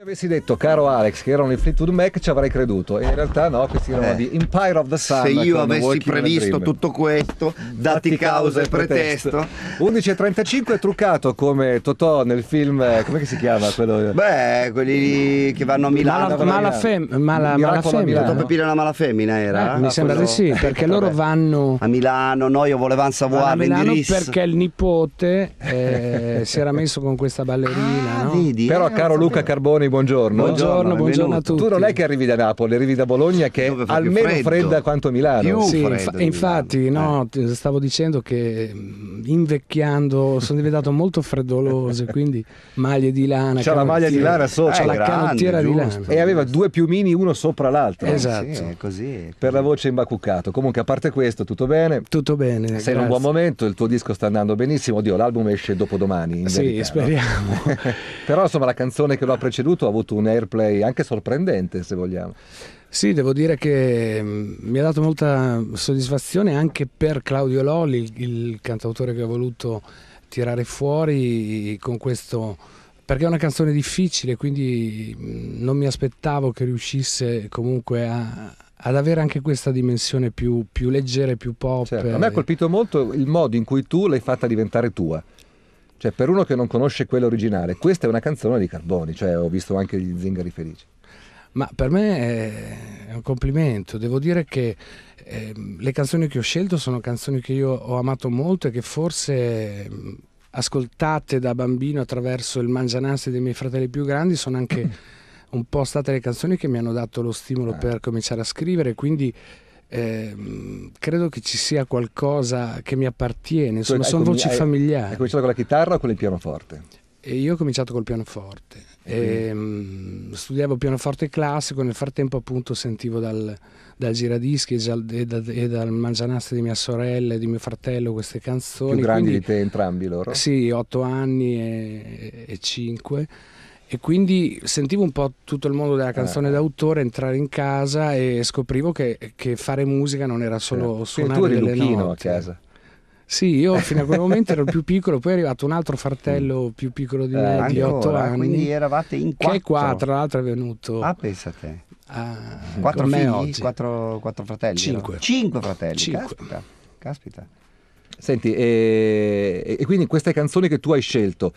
Se avessi detto, caro Alex, che erano i Fleetwood Mac, ci avrei creduto. E in realtà no, questi erano eh. di Empire of the Sun. Se io avessi previsto tutto questo, dati causa e pretesto. pretesto. 11.35, truccato come Totò nel film, eh, come si chiama? Quello... Beh, quelli che vanno a Milano. Mala, mala, mala, femmina. Totò Pepino la mala femmina era? Eh, eh? mi ah, sembra di sì, eh, perché loro vanno... A Milano, no, io volevamo savoir A Milano perché il nipote eh, si era messo con questa ballerina. Ah, no? vedi, Però, caro Luca Carboni, Gianni, buongiorno. Buongiorno, buongiorno a tutti. Tu non è che arrivi da Napoli, arrivi da Bologna che è almeno fredda quanto Milano. Più sì, inf- infatti, no, eh. stavo dicendo che mm, invecchiando sono diventato molto freddoloso, quindi maglie di lana. C'è la maglia di lana eh, sopra. C'è la grande, canottiera di lana. E aveva due piumini uno sopra l'altro. Eh, esatto. Sì, così. Per la voce imbacuccato. Comunque, a parte questo, tutto bene? Tutto bene. Sei grazie. in un buon momento, il tuo disco sta andando benissimo. Oddio, l'album esce dopodomani. sì, verità, speriamo. No? Però insomma la canzone che lo ha preceduto soprattutto ha avuto un airplay anche sorprendente, se vogliamo. Sì, devo dire che mm, mi ha dato molta soddisfazione anche per Claudio Loli, il cantautore che ho voluto tirare fuori con questo perché è una canzone difficile, quindi mm, non mi aspettavo che riuscisse comunque a, ad avere anche questa dimensione più, più leggera, più pop. Certo. A me ha eh. colpito molto il modo in cui tu l'hai fatta diventare tua. Cioè, per uno che non conosce quella originale, questa è una canzone di Carboni, cioè ho visto anche gli zingari felici. Ma per me è un complimento, devo dire che eh, le canzoni che ho scelto sono canzoni che io ho amato molto e che forse ehm, ascoltate da bambino attraverso il mangianarsi dei miei fratelli più grandi sono anche un po' state le canzoni che mi hanno dato lo stimolo ah. per cominciare a scrivere, quindi eh, credo che ci sia qualcosa che mi appartiene, insomma, cioè, sono com- ecco, voci familiari. Hai cominciato con la chitarra o con il pianoforte? E io ho cominciato col pianoforte, e, um, studiavo pianoforte classico, nel frattempo appunto sentivo dal, dal giradischi e, dal, e dal, e dal mangianaste di mia sorella e di mio fratello queste canzoni. Più grandi Quindi, di te entrambi loro? Sì, 8 anni e 5 e quindi sentivo un po' tutto il mondo della canzone eh. d'autore entrare in casa e scoprivo che, che fare musica non era solo eh. suonare tu delle note. a casa. Sì, io fino a quel momento ero il più piccolo, poi è arrivato un altro fratello mm. più piccolo di eh, me, eh, di otto anni. Quindi eravate in quattro. Che qua, tra l'altro, è venuto. Ah, pensa te. A, quattro figli, quattro, quattro, fratelli. Cinque. No? Cinque fratelli, Cinque. caspita. caspita. Senti, eh, e, e quindi queste canzoni che tu hai scelto,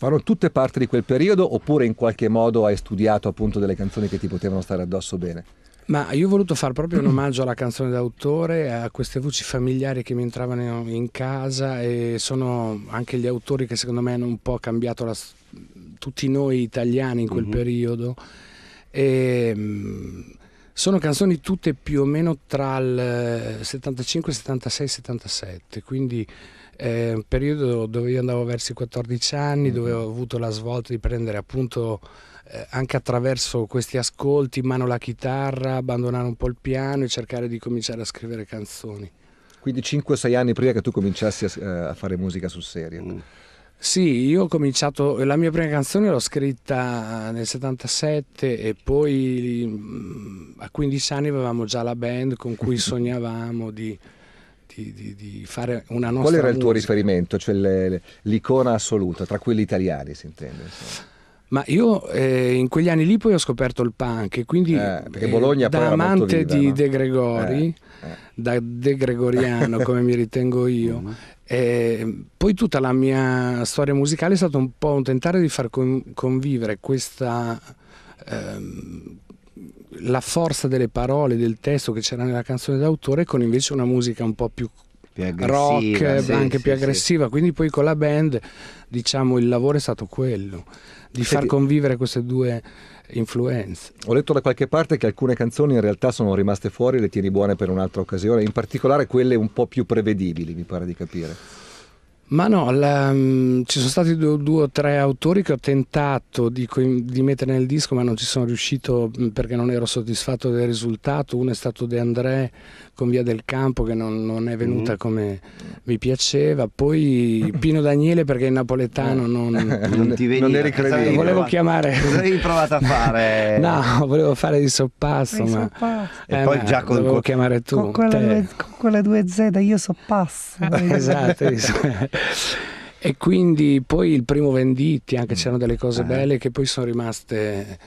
fanno tutte parte di quel periodo oppure in qualche modo hai studiato appunto delle canzoni che ti potevano stare addosso bene? Ma io ho voluto fare proprio un omaggio alla canzone d'autore, a queste voci familiari che mi entravano in casa e sono anche gli autori che secondo me hanno un po' cambiato la, tutti noi italiani in quel uh-huh. periodo. E, ehm, sono canzoni tutte più o meno tra il 75, 76 e 77, quindi eh, un periodo dove io andavo verso i 14 anni, mm-hmm. dove ho avuto la svolta di prendere appunto eh, anche attraverso questi ascolti in mano la chitarra, abbandonare un po' il piano e cercare di cominciare a scrivere canzoni. Quindi 5-6 anni prima che tu cominciassi a, eh, a fare musica sul serio. Mm. Sì, io ho cominciato, la mia prima canzone l'ho scritta nel 77 e poi mm, a 15 anni avevamo già la band con cui sognavamo di di, di, di, fare una nostra Qual era il tuo riferimento, cioè le, l'icona assoluta, tra quelli italiani si intende? Insomma. Ma io eh, in quegli anni lì poi ho scoperto il punk e quindi eh, eh, da amante viva, di no? De Gregori, eh, eh. da De Gregoriano come mi ritengo io, mm-hmm. poi tutta la mia storia musicale è stato un po' un tentare di far con- convivere questa... Ehm, la forza delle parole, del testo che c'era nella canzone d'autore con invece una musica un po' più rock, sì, anche sì, più aggressiva. Sì. Quindi poi con la band, diciamo, il lavoro è stato quello, di far convivere queste due influenze. Ho letto da qualche parte che alcune canzoni in realtà sono rimaste fuori, le tieni buone per un'altra occasione, in particolare quelle un po' più prevedibili, mi pare di capire. Ma no, la, mm, ci sono stati due, due, o tre autori che ho tentato di, di, mettere nel disco ma non ci sono riuscito mm, perché non ero soddisfatto del risultato. Uno è stato De André con Via del Campo che non, non è venuta mm. come mi piaceva, poi Pino Daniele perché il napoletano eh. non, non ti veniva, non eri credibile. volevo chiamare. Cosa avevi provato a fare? no, volevo fare di soppasso, ma, soppasso. Eh, e poi ma già con, con, chiamare tu, con, quella due, con quelle due Z io soppasso. esatto. e quindi poi il primo Venditti, anche mm. c'erano delle cose eh. belle che poi sono rimaste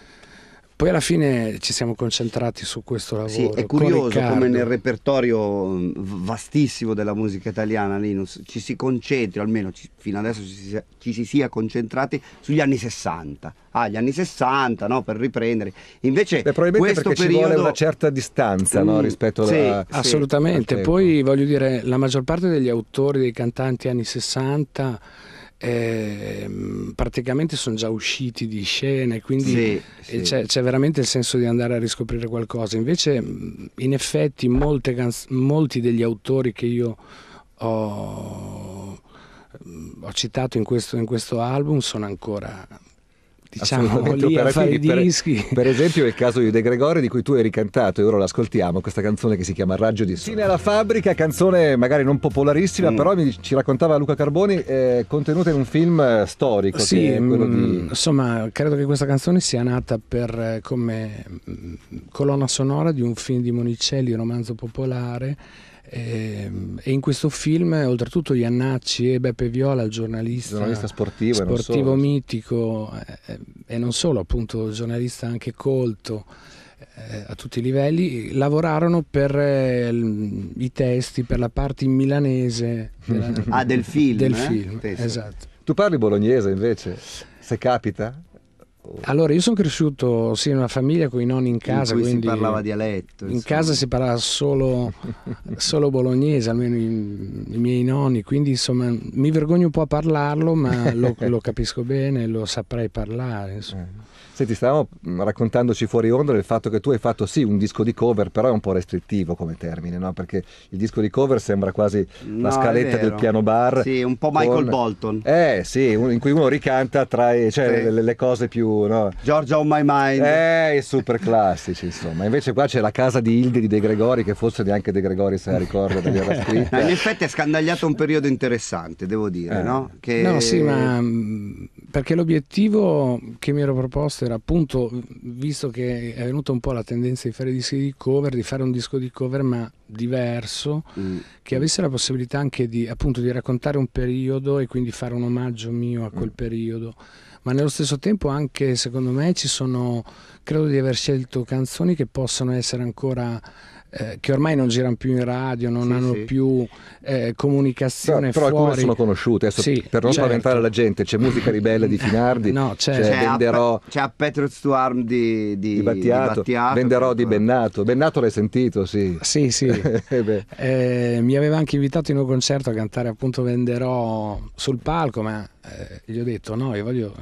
poi alla fine ci siamo concentrati su questo lavoro. Sì, è curioso come nel repertorio vastissimo della musica italiana, Linus, ci si concentri, almeno ci, fino adesso ci si, ci si, sia concentrati sugli anni 60. Ah, gli anni 60, no, per riprendere. Invece, Beh, probabilmente questo periodo... ci vuole una certa distanza mm, no, rispetto sì, alla... Sì, assolutamente. Poi voglio dire, la maggior parte degli autori, dei cantanti anni 60 eh, praticamente sono già usciti di scena e quindi sì, eh, c'è, sì. c'è, veramente il senso di andare a riscoprire qualcosa. Invece, mm, in effetti, canz- molti degli autori che io ho, mm, ho citato in questo, in questo, album sono ancora diciamo lì a fare i dischi. Per, per, esempio il caso di De Gregori di cui tu hai ricantato e ora l'ascoltiamo, questa canzone che si chiama Raggio di Sole. Sì, alla fabbrica, canzone magari non popolarissima, mm. però mi, ci raccontava Luca Carboni, eh, contenuta in un film eh, storico. Sì, di... Mm, insomma, credo che questa canzone sia nata per, eh, come mm, colonna sonora di un film di Monicelli, romanzo popolare Ehm, e, in questo film, eh, oltretutto, Iannacci e Beppe Viola, il giornalista, giornalista sportivo, sportivo non mitico eh, e non solo, appunto, giornalista anche colto eh, a tutti i livelli, lavorarono per i testi, per la parte in milanese della, ah, del film. Del film esatto. Tu parli bolognese invece, se capita? Allora, io sono cresciuto sì, in una famiglia con i nonni in casa. In cui si parlava dialetto. In insomma. casa si parlava solo, solo bolognese, almeno i, i, miei nonni, quindi insomma mi vergogno un po' a parlarlo, ma lo, lo capisco bene, lo saprei parlare. Eh. Senti, stavamo mm, raccontandoci fuori onda del fatto che tu hai fatto sì un disco di cover, però è un po' restrittivo come termine, no? perché il disco di cover sembra quasi la no, scaletta del piano bar. Sì, un po' Michael con... Bolton. Eh sì, in cui uno ricanta tra cioè, sì. le, le cose più no? Giorgia on my mind eh i super classici insomma invece qua c'è la casa di Ildiri De Gregori che forse neanche De Gregori se la ricorda di aver scritto eh, in effetti è scandagliato un periodo interessante devo dire eh. no? Che... no sì ma mm, perché l'obiettivo che mi ero proposto era appunto, visto che è venuta un po' la tendenza di fare dischi di cover, di fare un disco di cover ma diverso, mm. che avesse la possibilità anche di, appunto, di raccontare un periodo e quindi fare un omaggio mio a quel mm. periodo, ma nello stesso tempo anche secondo me ci sono, credo di aver scelto canzoni che possano essere ancora eh, che ormai non girano più in radio, non sì, hanno sì. più eh, comunicazione però, però alcune sono conosciute, Adesso, sì, per non certo. spaventare la gente, c'è Musica Ribelle di Finardi, no, c'è, c'è, certo. venderò, c'è a Petrus to Arm di, di, di, Battiato, di Battiato, Venderò certo. di Bennato, Bennato l'hai sentito, sì. Sì, sì. Eh, eh, mi aveva anche invitato in un concerto a cantare appunto Venderò sul palco, ma eh, gli ho detto no, io voglio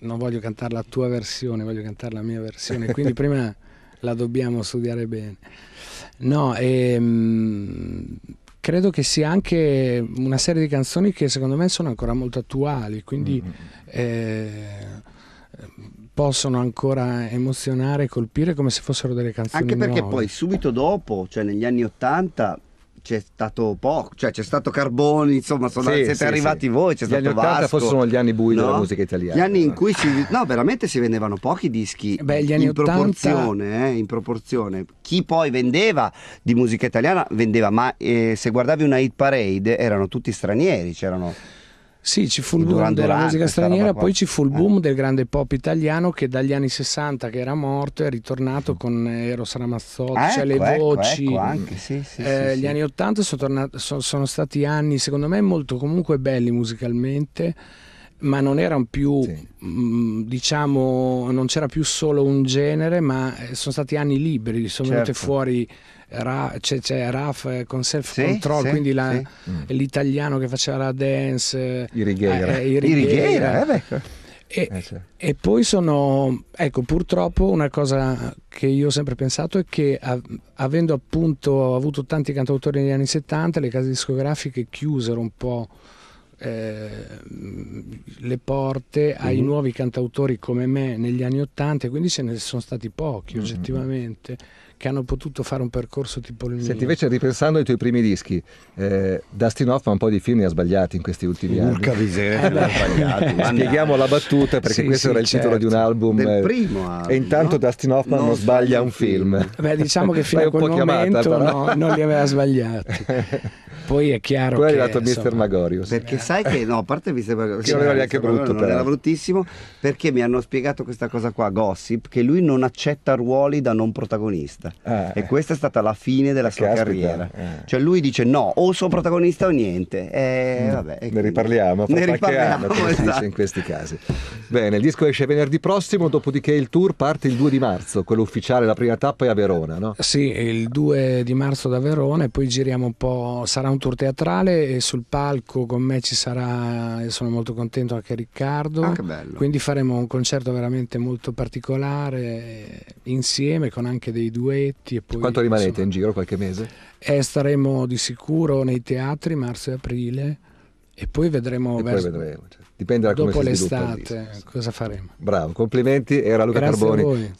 non voglio cantare la tua versione, voglio cantare la mia versione. Quindi prima la dobbiamo studiare bene. No, e, ehm, credo che sia anche una serie di canzoni che secondo me sono ancora molto attuali, quindi mm-hmm. eh, possono ancora emozionare e colpire come se fossero delle canzoni. Anche perché nuove. poi subito dopo, cioè negli anni Ottanta, c'è stato poco, cioè c'è stato Carboni, insomma, sono, sì, siete sì, arrivati sì. voi, c'è gli stato anni 80 Vasco. sono gli anni bui no? della musica italiana. Gli anni in cui si, no, veramente si vendevano pochi dischi Beh, gli anni in, 80... proporzione, eh, in proporzione, Chi poi vendeva di musica italiana vendeva, ma eh, se guardavi una hit parade erano tutti stranieri, c'erano sì, ci fu il boom della musica straniera, poi ci fu il boom eh. del grande pop italiano che dagli anni 60 che era morto è ritornato con Eros Ramazzotti, ah, cioè ecco, le ecco, voci. Ecco, anche, sì, sì, eh, sì, gli anni 80 sono, tornati, sono, sono stati anni secondo me molto comunque belli musicalmente ma non erano più, sì. mh, mm, diciamo, non c'era più solo un genere, ma eh, sono stati anni liberi, sono certo. venute fuori Ra, c'è, c'è Raf eh, con self control, sì, quindi la, sì. Mm. l'italiano che faceva la dance, Irigheira. eh, i Righiera. Eh, eh ecco. e, eh, certo. e, poi sono, ecco, purtroppo una cosa che io ho sempre pensato è che av- avendo appunto avuto tanti cantautori negli anni 70, le case discografiche chiusero un po' eh, le porte mm-hmm. ai nuovi cantautori come me negli anni Ottanta, quindi ce ne sono stati pochi mm-hmm. oggettivamente. Mm-hmm che hanno potuto fare un percorso tipo il mio. Senti, invece ripensando ai tuoi primi dischi, eh, Dustin Hoffman un po' di film ne ha sbagliati in questi ultimi anni. Urca miseria, eh Spieghiamo la battuta perché sì, questo sì, era il certo. titolo di un certo. album. Del eh, primo album, e intanto no? Dustin Hoffman non, non sbaglia un film. film. Beh, diciamo che fino a quel momento chiamata, no, non li aveva sbagliati. Poi è chiaro Poi è arrivato Mr. Magorius. Perché eh. sai che, no, a parte Mr. Magorius. Che non era neanche brutto, però. era bruttissimo, perché mi hanno spiegato questa cosa qua, gossip, che lui non accetta ruoli da non protagonista protagonista. Eh. E eh. questa è stata la fine della sua carriera. Eh. Cioè lui dice no, o sono protagonista o niente. E, mm. vabbè, e ne riparliamo, ne riparliamo anno, esatto. in questi casi. Bene, il disco esce venerdì prossimo, dopodiché il tour parte il 2 di marzo, quello ufficiale, la prima tappa è a Verona, no? Sì, il 2 di marzo da Verona e poi giriamo un po', sarà un tour teatrale e sul palco con me ci sarà, io sono molto contento anche Riccardo. Ah, quindi faremo un concerto veramente molto particolare insieme con anche dei due balletti. E poi, Quanto rimanete insomma, in giro? Qualche mese? Eh, staremo di sicuro nei teatri marzo e aprile e poi vedremo. E verso... poi vedremo. Cioè, dipende da dopo come Dopo l'estate cosa faremo. Bravo, complimenti. Era Luca Grazie Carboni.